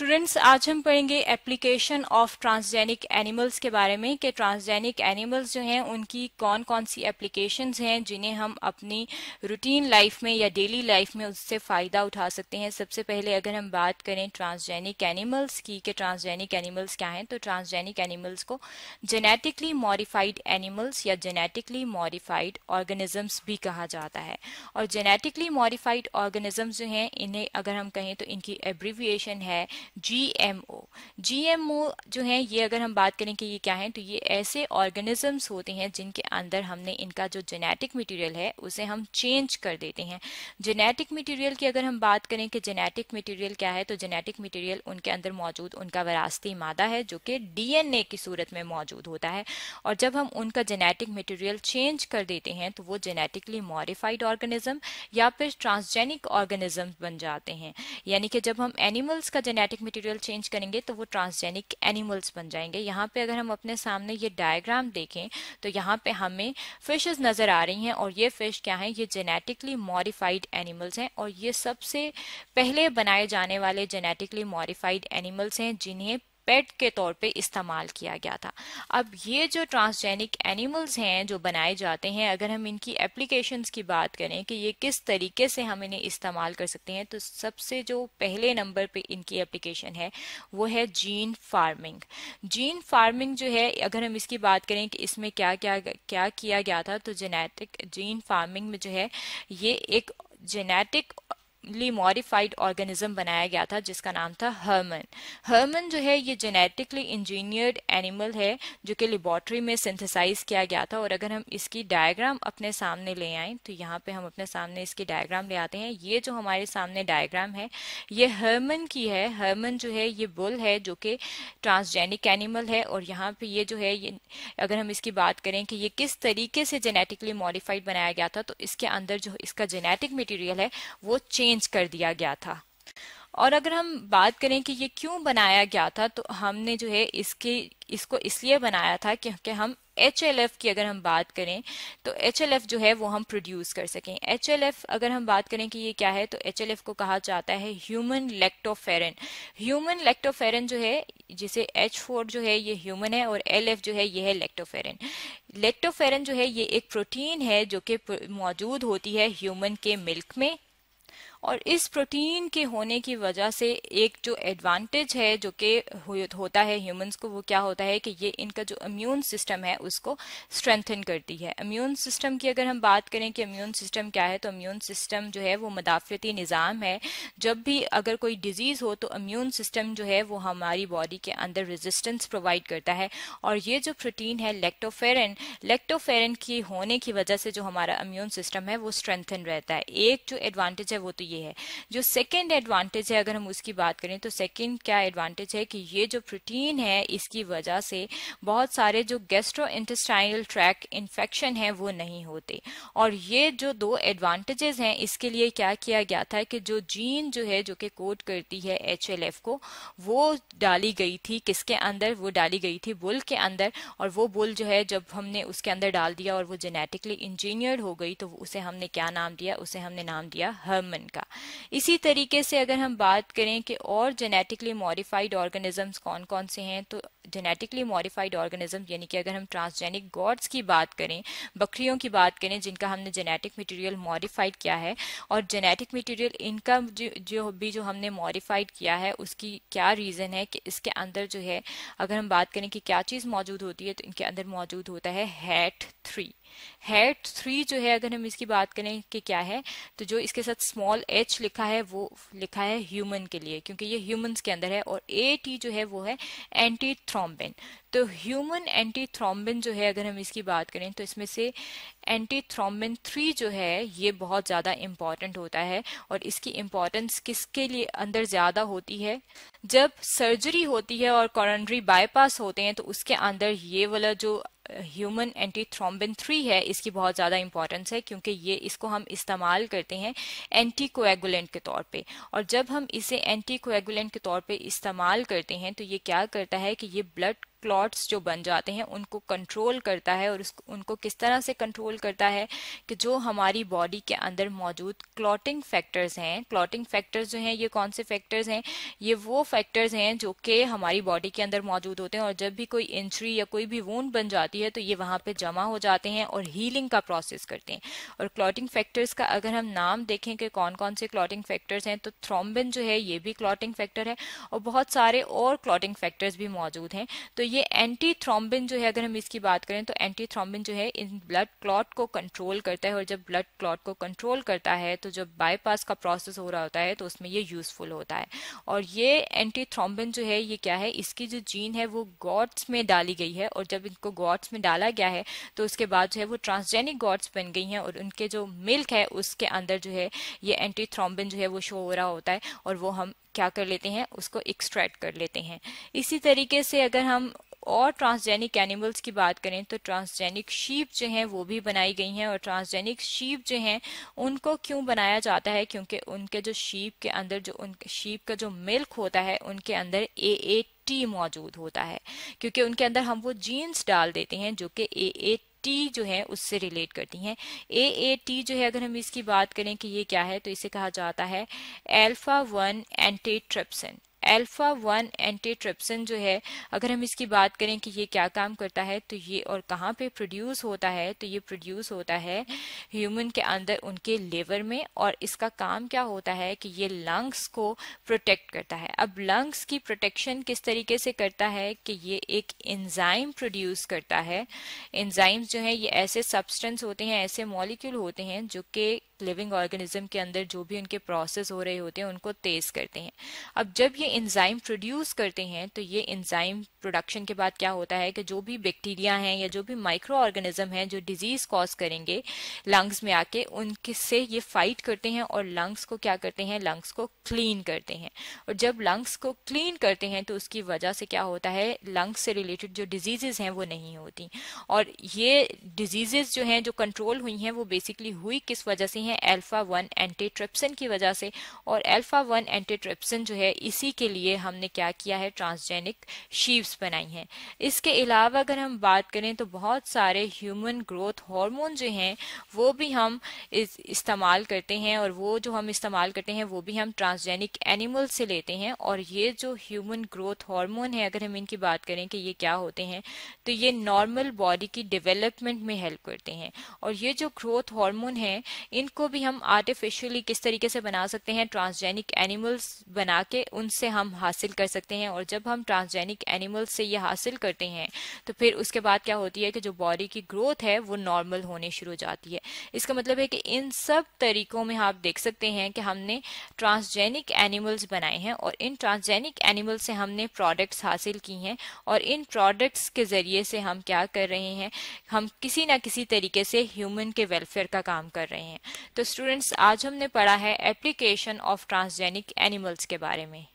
students आज हम पढ़ेंगे एप्लीकेशन ऑफ ट्रांसजेनिक एनिमल्स के बारे में कि ट्रांसजेनिक एनिमल्स जो हैं उनकी कौन कौन सी एप्लीकेशंस हैं जिन्हें हम अपनी रूटीन लाइफ में या डेली लाइफ में उससे फ़ायदा उठा सकते हैं सबसे पहले अगर हम बात करें ट्रांसजेनिक एनिमल्स की कि ट्रांसजेनिक एनिमल्स क्या हैं तो ट्रांसजेनिक एनिमल्स को जेनेटिकली मॉडिफाइड एनिमल्स या जेनेटिकली मॉडिफाइड ऑर्गेनिजम्स भी कहा जाता है और जेनेटिकली मॉडिफाइड ऑर्गेनिजम्स जो हैं इन्हें अगर हम कहें तो इनकी एब्रीविएशन है एम ओ जो है ये अगर हम बात करें कि ये क्या है तो ये ऐसे ऑर्गेनिजम्स होते हैं जिनके अंदर हमने इनका जो जेनेटिक मटेरियल है उसे हम चेंज कर देते हैं जेनेटिक मटेरियल की अगर हम बात करें कि जेनेटिक मटेरियल क्या है तो जेनेटिक मटेरियल उनके अंदर मौजूद उनका वरासती मादा है जो कि डीएनए की सूरत में मौजूद होता है और जब हम उनका जेनेटिक मटेरियल चेंज कर देते हैं तो वो जेनेटिकली मॉडिफाइड ऑर्गेनिज्म या फिर ट्रांसजेनिक ऑर्गेनिज्म बन जाते हैं यानी कि जब हम एनिमल्स का जेनेटिक जेनेटिक मटेरियल चेंज करेंगे तो वो ट्रांसजेनिक एनिमल्स बन जाएंगे यहाँ पे अगर हम अपने सामने ये डायग्राम देखें तो यहाँ पे हमें फिशेस नज़र आ रही हैं और ये फिश क्या हैं ये जेनेटिकली मॉडिफाइड एनिमल्स हैं और ये सबसे पहले बनाए जाने वाले जेनेटिकली मॉडिफाइड एनिमल्स हैं जिन्हें पेट के तौर पे इस्तेमाल किया गया था अब ये जो ट्रांसजेनिक एनिमल्स हैं जो बनाए जाते हैं अगर हम इनकी एप्लीकेशंस की बात करें कि ये किस तरीके से हम इन्हें इस्तेमाल कर सकते हैं तो सबसे जो पहले नंबर पे इनकी एप्लीकेशन है वो है जीन फार्मिंग जीन फार्मिंग जो है अगर हम इसकी बात करें कि इसमें क्या क्या क्या किया गया था तो जेनेटिक जीन फार्मिंग में जो है ये एक जेनेटिक जेनेटिकली मॉडिफाइड ऑर्गेनिज्म बनाया गया था जिसका नाम था हर्मन हर्मन जो है ये जेनेटिकली इंजीनियर्ड एनिमल है जो कि लेबॉर्ट्री में सिंथेसाइज किया गया था और अगर हम इसकी डायग्राम अपने सामने ले आए तो यहाँ पे हम अपने सामने इसकी डायग्राम ले आते हैं ये जो हमारे सामने डायग्राम है ये हर्मन की है हर्मन जो है ये बुल है जो कि ट्रांसजेनिक एनिमल है और यहाँ पे ये जो है ये अगर हम इसकी बात करें कि ये किस तरीके से जेनेटिकली मॉडिफाइड बनाया गया था तो इसके अंदर जो इसका जेनेटिक मटीरियल है वो चेंज चेंज कर दिया गया था और अगर हम बात करें कि ये क्यों बनाया गया था तो हमने जो है इसके इसको इसलिए बनाया था क्योंकि हम एच की अगर हम बात करें तो एच जो है वो हम प्रोड्यूस कर सकें एच अगर हम बात करें कि ये क्या है तो एच को कहा जाता है ह्यूमन लेक्टोफेरन ह्यूमन लेक्टोफेरन जो है जिसे एच जो है ये ह्यूमन है और एल जो है ये है लेक्टोफेरन लेक्टोफेरन जो है ये एक प्रोटीन है जो कि मौजूद होती है ह्यूमन के मिल्क में और इस प्रोटीन के होने की वजह से एक जो एडवांटेज है जो कि होता है ह्यूमंस को वो क्या होता है कि ये इनका जो इम्यून सिस्टम है उसको स्ट्रेंथन करती है इम्यून सिस्टम की अगर हम बात करें कि इम्यून सिस्टम क्या है तो इम्यून सिस्टम जो है वो मदाफती निज़ाम है जब भी अगर कोई डिजीज़ हो तो इम्यून सिस्टम जो है वो हमारी बॉडी के अंदर रेजिस्टेंस प्रोवाइड करता है और ये जो प्रोटीन है लेक्टोफेरन लेक्टोफेरन की होने की वजह से जो हमारा इम्यून सिस्टम है वो स्ट्रेंथन रहता है एक जो एडवांटेज है वो तो ये है जो सेकेंड एडवांटेज है अगर हम उसकी बात करें तो सेकेंड क्या एडवांटेज है कि ये जो प्रोटीन है इसकी वजह से बहुत सारे जो गेस्ट्रो इंटेस्टाइनल ट्रैक इन्फेक्शन है वो नहीं होते और ये जो दो एडवांटेजेस हैं इसके लिए क्या किया गया था कि जो जीन जो है जो कि कोड करती है एच को वो डाली गई थी किसके अंदर वो डाली गई थी बुल के अंदर और वो बुल जो है जब हमने उसके अंदर डाल दिया और वो जेनेटिकली इंजीनियर्ड हो गई तो उसे हमने क्या नाम दिया उसे हमने नाम दिया हर्मन का जाएगा इसी तरीके से अगर हम बात करें कि और जेनेटिकली मॉडिफाइड ऑर्गेनिजम्स कौन कौन से हैं तो जेनेटिकली मॉडिफाइड ऑर्गेनिज्म यानी कि अगर हम ट्रांसजेनिक गॉड्स की बात करें बकरियों की बात करें जिनका हमने जेनेटिक मटेरियल मॉडिफाइड किया है और जेनेटिक मटेरियल इनका जो, जो भी जो हमने मॉडिफाइड किया है उसकी क्या रीज़न है कि इसके अंदर जो है अगर हम बात करें कि क्या चीज़ मौजूद होती है तो इनके अंदर मौजूद होता है हैट थ्री है थ्री जो है अगर हम इसकी बात करें कि क्या है तो जो इसके साथ स्मॉल एच लिखा है वो लिखा है ह्यूमन के लिए क्योंकि ये ह्यूमन्स के अंदर है और ए टी जो है वो है एंटी थ्रोम्बिन तो ह्यूमन एंटी थ्रोम्बिन जो है अगर हम इसकी बात करें तो इसमें से एंटी थ्रोम्बिन थ्री जो है ये बहुत ज़्यादा इम्पॉर्टेंट होता है और इसकी इम्पॉर्टेंस किसके लिए अंदर ज़्यादा होती है जब सर्जरी होती है और कॉरनरी बाईपास होते हैं तो उसके अंदर ये वाला जो ह्यूमन एंटी थ्रोम्बिन थ्री है इसकी बहुत ज़्यादा इंपॉर्टेंस है क्योंकि ये इसको हम इस्तेमाल करते हैं एंटी कोएगुलेंट के तौर पे और जब हम इसे एंटी कोएगुलेंट के तौर पे इस्तेमाल करते हैं तो ये क्या करता है कि ये ब्लड क्लॉट्स जो बन जाते हैं उनको कंट्रोल करता है और उसको उनको किस तरह से कंट्रोल करता है कि जो हमारी बॉडी के अंदर मौजूद क्लॉटिंग फैक्टर्स हैं क्लॉटिंग फैक्टर्स जो हैं ये कौन से फैक्टर्स हैं ये वो फैक्टर्स हैं जो कि हमारी बॉडी के अंदर मौजूद होते हैं और जब भी कोई इंजरी या कोई भी वून बन जाती है तो ये वहाँ पर जमा हो जाते हैं और हीलिंग का प्रोसेस करते हैं और क्लॉटिंग फैक्टर्स का अगर हम नाम देखें कि कौन कौन से क्लॉटिंग फैक्टर्स हैं तो थ्रोम्बिन जो है ये भी क्लॉटिंग फैक्टर है और बहुत सारे और क्लॉटिंग फैक्टर्स भी मौजूद हैं तो ये एंटी थ्रोम्बिन जो है अगर हम इसकी बात करें तो एंटी थ्रोम्बिन जो है इन ब्लड क्लॉट को कंट्रोल करता है और जब ब्लड क्लॉट को कंट्रोल करता है तो जब बाईपास का प्रोसेस हो रहा होता है तो उसमें ये यूजफुल होता है और ये एंटी थ्रोम्बिन जो है ये क्या है इसकी जो जीन है वो गॉड्स में डाली गई है और जब इनको गॉड्स में डाला गया है तो उसके बाद जो है वो ट्रांसजेनिक गॉड्स बन गई हैं और उनके जो मिल्क है उसके अंदर जो है ये एंटी थ्रोम्बिन जो है वो शो हो रहा होता है और वो हम क्या कर लेते हैं उसको एक्सट्रैक्ट कर लेते हैं इसी तरीके से अगर हम और ट्रांसजेनिक एनिमल्स की बात करें तो ट्रांसजेनिक शीप जो हैं वो भी बनाई गई हैं और ट्रांसजेनिक शीप जो हैं उनको क्यों बनाया जाता है क्योंकि उनके जो शीप के अंदर जो उनके शीप का जो मिल्क होता है उनके अंदर ए ए टी मौजूद होता है क्योंकि उनके अंदर हम वो जीन्स डाल देते हैं जो कि ए ए टी जो है उससे रिलेट करती हैं ए ए टी जो है अगर हम इसकी बात करें कि ये क्या है तो इसे कहा जाता है alpha one antitrypsin alpha one antitrypsin जो है अगर हम इसकी बात करें कि ये क्या काम करता है तो ये और कहाँ पे प्रोड्यूस होता है तो ये प्रोड्यूस होता है ह्यूमन के अंदर उनके लेवर में और इसका काम क्या होता है कि ये लंग्स को प्रोटेक्ट करता है अब लंग्स की प्रोटेक्शन किस तरीके से करता है कि ये एक एंजाइम प्रोड्यूस करता है एंजाइम्स जो है ये ऐसे सब्सटेंस होते हैं ऐसे मॉलिक्यूल होते हैं जो कि लिविंग ऑर्गेनिज्म के अंदर जो भी उनके प्रोसेस हो रहे होते हैं उनको तेज करते हैं अब जब ये इंजाइम प्रोड्यूस करते हैं तो ये इंजाइम प्रोडक्शन के बाद क्या होता है कि जो भी बैक्टीरिया हैं या जो भी माइक्रो ऑर्गेनिज्म हैं जो डिजीज कॉज करेंगे लंग्स में आके उनके से ये फाइट करते हैं और लंग्स को क्या करते हैं लंग्स को क्लीन करते हैं और जब लंग्स को क्लीन करते हैं तो उसकी वजह से क्या होता है लंग्स से रिलेटेड जो डिजीजेज हैं वो नहीं होती और ये डिजीजेज जो हैं जो कंट्रोल हुई हैं वो बेसिकली हुई किस वजह से हैं है एल्फा वन एंटीट्रिप्सिन की वजह से और एल्फा वन एंटीट्रिप्सिन जो है इसी के लिए हमने क्या किया है ट्रांसजेनिक शीव्स बनाई हैं इसके अलावा अगर हम बात करें तो बहुत सारे ह्यूमन ग्रोथ हार्मोन जो हैं वो भी हम इस, इस्तेमाल करते हैं और वो जो हम इस्तेमाल करते हैं वो भी हम ट्रांसजेनिक एनिमल से लेते हैं और ये जो ह्यूमन ग्रोथ हॉर्मोन है अगर हम इनकी बात करें कि ये क्या होते हैं तो ये नॉर्मल बॉडी की डेवलपमेंट में हेल्प करते हैं और ये जो ग्रोथ हार्मोन है इनको को भी हम आर्टिफिशियली किस तरीके से बना सकते हैं ट्रांसजेनिक एनिमल्स बना के उनसे हम हासिल कर सकते हैं और जब हम ट्रांसजेनिक एनिमल्स से ये हासिल करते हैं तो फिर उसके बाद क्या होती है कि जो बॉडी की ग्रोथ है वो नॉर्मल होने शुरू हो जाती है इसका मतलब है कि इन सब तरीकों में आप देख सकते हैं कि हमने ट्रांसजेनिक एनिमल्स बनाए हैं और इन ट्रांसजेनिक एनिमल्स से हमने प्रोडक्ट्स हासिल की हैं और इन प्रोडक्ट्स के ज़रिए से हम क्या कर रहे हैं हम किसी ना किसी तरीके से ह्यूमन के वेलफेयर का काम कर रहे हैं तो स्टूडेंट्स आज हमने पढ़ा है एप्लीकेशन ऑफ ट्रांसजेनिक एनिमल्स के बारे में